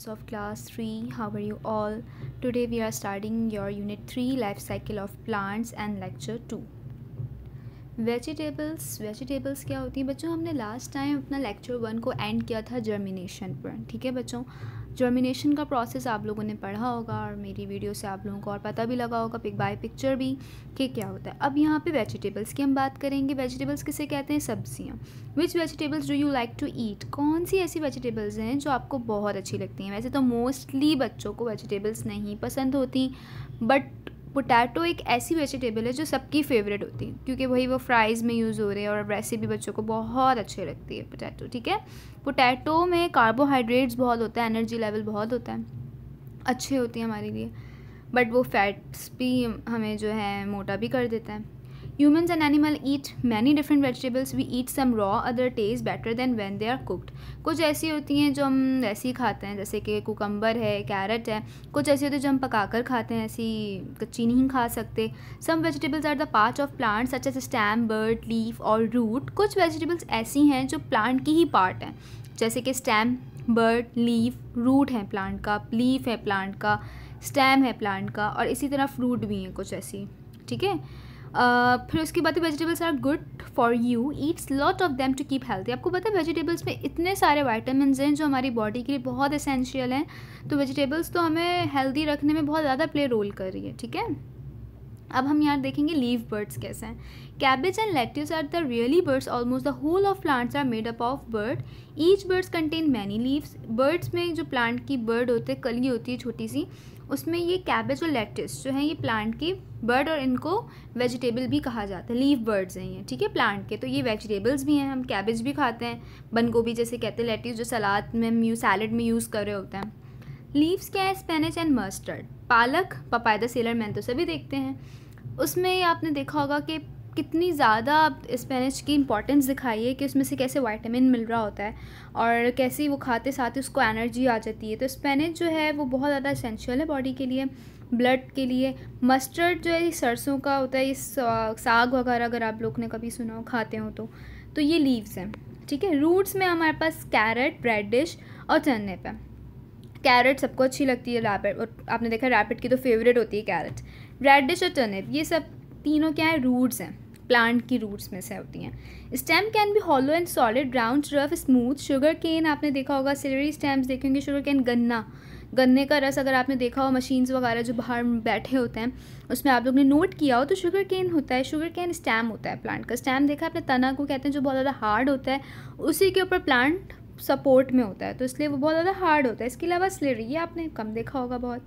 students of class 3 how are you all today we are starting your unit 3 life cycle of plants and lecture 2 vegetables vegetables क्या होती हैं बच्चों हमने last time अपना lecture one को end किया था जर्मिनेशन पर ठीक है बच्चों जर्मिनेशन का प्रोसेस आप लोगों ने पढ़ा होगा और मेरी वीडियो से आप लोगों को और पता भी लगा होगा पिक बाय पिक्चर भी कि क्या होता है अब यहाँ पे वेजिटेबल्स की हम बात करेंगे वेजिटेबल्स किसे कहते हैं सब्जियाँ which vegetables do you like to eat कौन सी ऐसी वेजिटेबल्स हैं जो आपको बहुत अच्छी लगती हैं वैसे तो मोस्टली बच्चों को वेजिटेबल्स नहीं पसंद होती बट पोटैटो एक ऐसी वेजिटेबल है जो सबकी फेवरेट होती है क्योंकि वही वो फ्राइज़ में यूज़ हो रहे हैं और वैसे भी बच्चों को बहुत अच्छे लगती है पोटैटो ठीक है पोटैटो में कार्बोहाइड्रेट्स बहुत होता है एनर्जी लेवल बहुत होता है अच्छे होते हैं हमारे लिए बट वो फैट्स भी हमें जो है मोटा भी कर देता है Humans and animal eat many different vegetables. We eat some raw, other taste better than when they are cooked. कुछ ऐसी होती हैं जो हम ऐसी ही खाते हैं जैसे कि कोकम्बर है कैरेट है कुछ ऐसी होती है जो हम पकाकर खाते हैं ऐसी कच्ची नहीं खा सकते some vegetables are the part of plant अच्छे से स्टैम बर्ड लीफ और रूट कुछ वेजिटेबल्स ऐसी हैं जो प्लांट की ही पार्ट हैं जैसे कि स्टैम बर्ड लीफ रूट है प्लांट का लीफ है प्लांट का स्टैम है प्लांट का और इसी तरह फ्रूट भी हैं कुछ ऐसी ठीक है फिर उसके बाद vegetables are good for you eats lot of them to keep healthy आपको पता है वेजिटेबल्स में इतने सारे वाइटामिन हैं जो हमारी बॉडी के लिए बहुत असेंशियल हैं तो वेजिटेबल्स तो हमें हेल्दी रखने में बहुत ज़्यादा प्ले रोल कर रही है ठीक है अब हम यहाँ देखेंगे लीव बर्ड्स कैसे हैं cabbage and lettuce are the really buds almost the whole of plants are made up of bud each buds contain many leaves buds में जो प्लांट की बर्ड होते हैं कली होती है छोटी सी उसमें ये कैबेज और लेटिस जो है ये प्लांट की बर्ड और इनको वेजिटेबल भी कहा जाता है लीव बर्ड्स हैं ये ठीक है प्लांट के तो ये वेजिटेबल्स भी हैं हम कैबेज भी खाते हैं बन गोभी जैसे कहते हैं लेटिस जो सलाद में हम सैलड में यूज़ कर रहे होते हैं लीव्स क्या है स्पेनिज एंड मस्टर्ड पालक पपायदा सेलर मैन तो सभी देखते हैं उसमें आपने देखा होगा कि कितनी ज़्यादा आप स्पेनिश की इंपॉर्टेंस दिखाइए कि उसमें से कैसे वाइटामिन मिल रहा होता है और कैसे वो खाते साथ ही उसको एनर्जी आ जाती है तो स्पेनिश जो है वो बहुत ज़्यादा असेंशियल है बॉडी के लिए ब्लड के लिए मस्टर्ड जो है सरसों का होता है ये साग वगैरह अगर आप लोग ने कभी सुना हो खाते हो तो तो ये लीव्स हैं ठीक है रूट्स में हमारे पास कैरेट ब्रेड डिश और टर्निप है कैरेट सबको अच्छी लगती है रैपिड और आपने देखा रैपिड की तो फेवरेट होती है कैरेट ब्रेड डिश और टर्निप ये सब तीनों क्या है रूट्स हैं प्लांट की रूट्स में से होती हैं stem can be hollow and solid round rough smooth sugar cane आपने देखा होगा सिलरी स्टेम्स देखेंगे शुगर केन गन्ना गन्ने का रस अगर आपने देखा हो मशीन्स वगैरह जो बाहर बैठे होते हैं उसमें आप लोग ने नोट किया हो तो शुगर केन होता है शुगर केन स्टैम होता है प्लांट का स्टैम देखा आपने तना को कहते हैं जो बहुत ज़्यादा हार्ड होता है उसी के ऊपर प्लांट सपोर्ट में होता है तो इसलिए वो बहुत ज़्यादा हार्ड होता है इसके अलावा स्लेरी ये आपने कम देखा होगा बहुत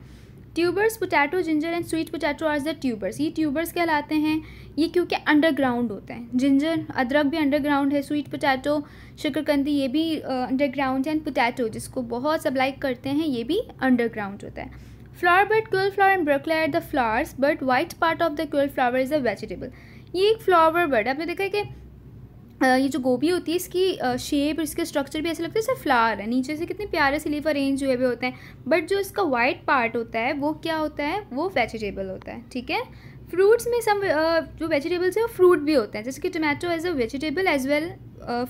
tubers potato ginger and sweet potato are the tubers ये ट्यूबर्स कहलाते हैं ये क्योंकि अंडरग्राउंड होते हैं जिंजर अदरक भी अंडरग्राउंड है स्वीट पोटैटो शक्करकंदी ये भी अंडरग्राउंड है एंड पोटैटो जिसको बहुत सब लाइक करते हैं ये भी अंडरग्राउंड होता है cauliflower and and are the flowers but white part of the cauliflower is a vegetable ये एक फ्लावर बर्ड आपने देखा है कि ये जो गोभी होती है इसकी शेप इसके स्ट्रक्चर भी ऐसा लगता है जैसे फ्लावर है नीचे से कितने प्यारे से लीफ अरेंज हुए हुए होते हैं बट जो इसका वाइट पार्ट होता है वो क्या होता है वो वेजिटेबल होता है ठीक है फ्रूट्स में सम जो वेजिटेबल्स हैं वो फ्रूट भी होते हैं जैसे कि tomato as a vegetable as well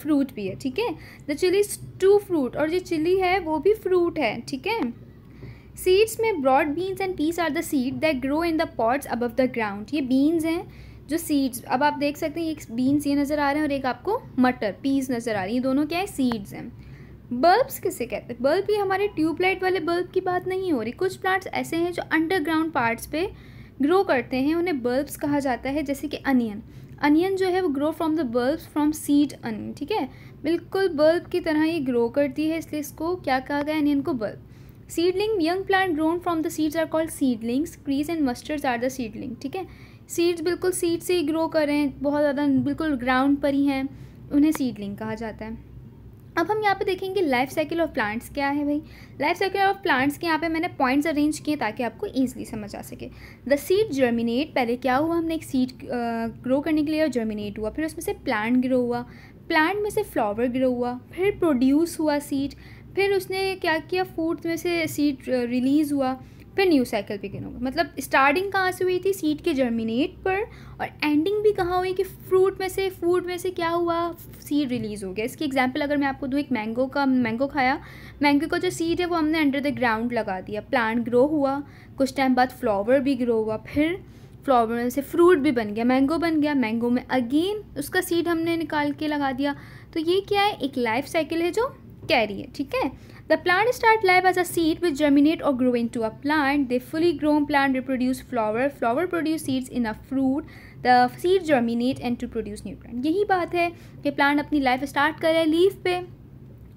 fruit भी है ठीक है द चिली टू फ्रूट और जो चिली है वो भी फ्रूट है ठीक है सीड्स में broad beans and peas are the seed that grow in the pods above the ground ये बीन्स हैं जो सीड्स अब आप देख सकते हैं एक बीन्स ये नज़र आ रहे हैं और एक आपको मटर पीस नज़र आ रही है दोनों क्या है सीड्स हैं बल्ब्स किसे कहते हैं बल्ब ये हमारे ट्यूबलाइट वाले बल्ब की बात नहीं हो रही कुछ प्लांट्स ऐसे हैं जो अंडरग्राउंड पार्ट्स पे ग्रो करते हैं उन्हें बल्ब्स कहा जाता है जैसे कि अनियन अनियन जो है वो grow from the bulbs from seed onion ठीक है बिल्कुल बल्ब की तरह ये ग्रो करती है इसलिए इसको क्या कहा गया अनियन को bulb seedling young plant grown from the seeds are called seedlings cress and mustards are the seedling ठीक है सीड्स बिल्कुल सीड से ही ग्रो करें बहुत ज़्यादा बिल्कुल ग्राउंड पर ही हैं उन्हें सीडलिंग कहा जाता है अब हम यहाँ पे देखेंगे लाइफ साइकिल ऑफ प्लांट्स क्या है भाई लाइफ साइकिल ऑफ प्लांट्स के यहाँ पे मैंने पॉइंट्स अरेंज किए ताकि आपको ईजिली समझ आ सके द सीड जर्मिनेट पहले क्या हुआ हमने एक सीड ग्रो करने के लिए और जर्मिनेट हुआ फिर उसमें से प्लांट ग्रो हुआ प्लांट में से फ्लावर ग्रो हुआ फिर प्रोड्यूस हुआ सीड फिर उसने क्या किया फूड में से सीड रिलीज़ हुआ फिर न्यू साइकिल बिगिन होगा मतलब स्टार्टिंग कहाँ से हुई थी सीड के जर्मिनेट पर और एंडिंग भी कहाँ हुई कि फ्रूट में से फूड में से क्या हुआ सीड रिलीज़ हो गया इसकी एग्जांपल अगर मैं आपको दूँ एक मैंगो का मैंगो खाया मैंगो का जो सीड है वो हमने अंडर द ग्राउंड लगा दिया प्लांट ग्रो हुआ कुछ टाइम बाद फ्लावर भी ग्रो हुआ फिर फ्लावर में से फ्रूट भी बन गया मैंगो बन गया मैंगो में अगेन उसका सीड हमने निकाल के लगा दिया तो ये क्या है एक लाइफ साइकिल है जो कैरी ठीक है the plant start life as a seed which germinate और grow into a plant the fully grown plant reproduce flower flower produce seeds in a fruit the seed germinate and to produce new plant यही बात है कि plant अपनी life start कर रहा है leaf पे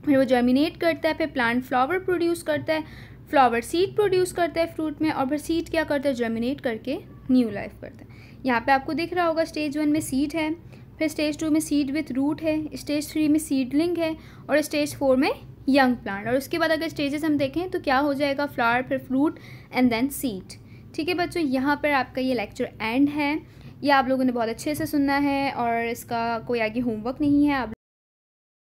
फिर वो जर्मिनेट करता है फिर प्लांट फ्लावर प्रोड्यूस करता है फ्लावर सीड प्रोड्यूस करता है फ्रूट में और फिर सीड क्या करता है जर्मिनेट करके न्यू लाइफ करता है यहाँ पे आपको दिख रहा होगा स्टेज वन में सीड है फिर स्टेज टू में सीड विथ रूट है स्टेज थ्री में सीडलिंग है और स्टेज फोर में यंग प्लांट और उसके बाद अगर स्टेजेस हम देखें तो क्या हो जाएगा फ्लावर फिर फ्रूट एंड देन सीड ठीक है बच्चों यहाँ पर आपका ये लेक्चर एंड है ये आप लोगों ने बहुत अच्छे से सुनना है और इसका कोई आगे होमवर्क नहीं है आप